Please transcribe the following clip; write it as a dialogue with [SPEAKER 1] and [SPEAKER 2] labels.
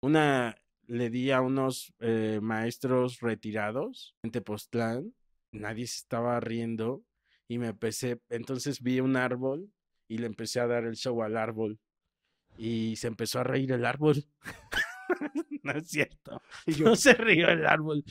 [SPEAKER 1] Una le di a unos eh, maestros retirados en Tepoztlán, nadie se estaba riendo y me empecé, entonces vi un árbol y le empecé a dar el show al árbol y se empezó a reír el árbol. no es cierto, yo, no se rió el árbol,